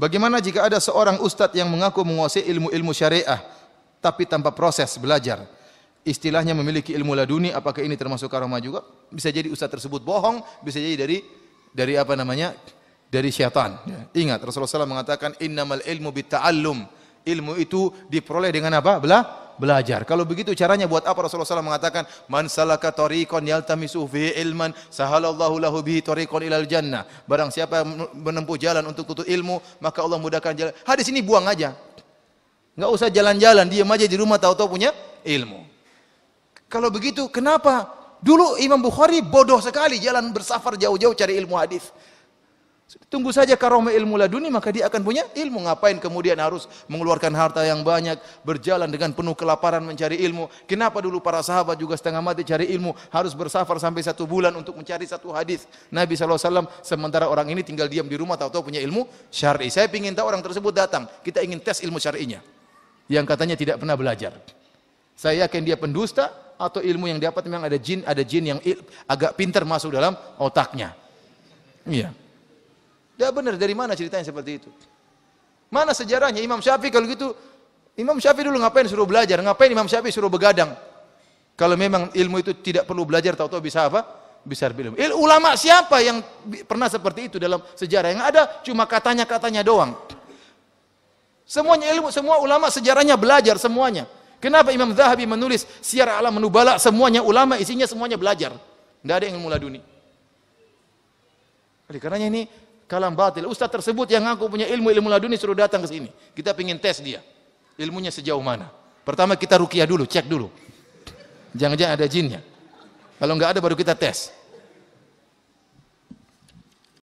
Bagaimana jika ada seorang ustadz yang mengaku menguasai ilmu-ilmu syariah tapi tanpa proses belajar? Istilahnya memiliki ilmu laduni, apakah ini termasuk karomah juga? Bisa jadi ustadz tersebut bohong, bisa jadi dari dari apa namanya? dari syaitan. Ya. Ingat Rasulullah SAW mengatakan innamal ilmu bitta'allum. Ilmu itu diperoleh dengan apa? Bela belajar. Kalau begitu caranya buat apa Rasulullah SAW mengatakan man salaka tariqan yaltamisu fi ilman sahalallahu lahu bihi tariqan ilal jannah. Barang siapa yang menempuh jalan untuk tutup ilmu, maka Allah mudahkan jalan. Hadis ini buang aja. Enggak usah jalan-jalan, diam aja di rumah tahu-tahu punya ilmu. Kalau begitu kenapa Dulu Imam Bukhari bodoh sekali jalan bersafar jauh-jauh cari ilmu hadis. Tunggu saja karomah ilmu laduni maka dia akan punya ilmu. Ngapain kemudian harus mengeluarkan harta yang banyak, berjalan dengan penuh kelaparan mencari ilmu. Kenapa dulu para sahabat juga setengah mati cari ilmu, harus bersafar sampai satu bulan untuk mencari satu hadis Nabi SAW. Sementara orang ini tinggal diam di rumah, tahu-tahu punya ilmu syar'i. Saya ingin tahu orang tersebut datang. Kita ingin tes ilmu syar'inya. Yang katanya tidak pernah belajar. Saya yakin dia pendusta atau ilmu yang dapat memang ada jin, ada jin yang agak pintar masuk dalam otaknya. Iya. Tidak benar, dari mana ceritanya seperti itu? Mana sejarahnya? Imam Syafi'i kalau gitu, Imam Syafi'i dulu ngapain suruh belajar? Ngapain Imam Syafi'i suruh begadang? Kalau memang ilmu itu tidak perlu belajar, tahu-tahu bisa apa? Bisa ilmu. Il ulama siapa yang pernah seperti itu dalam sejarah? Yang ada cuma katanya-katanya doang. Semuanya ilmu, semua ulama sejarahnya belajar semuanya. Kenapa Imam Zahabi menulis Siar Alam Menubala semuanya ulama isinya semuanya belajar. Tidak ada yang mulai dunia. Oleh karenanya ini kalam batil. Ustaz tersebut yang ngaku punya ilmu ilmu laduni suruh datang ke sini. Kita pingin tes dia. Ilmunya sejauh mana? Pertama kita rukiah dulu, cek dulu. Jangan-jangan ada jinnya. Kalau nggak ada baru kita tes.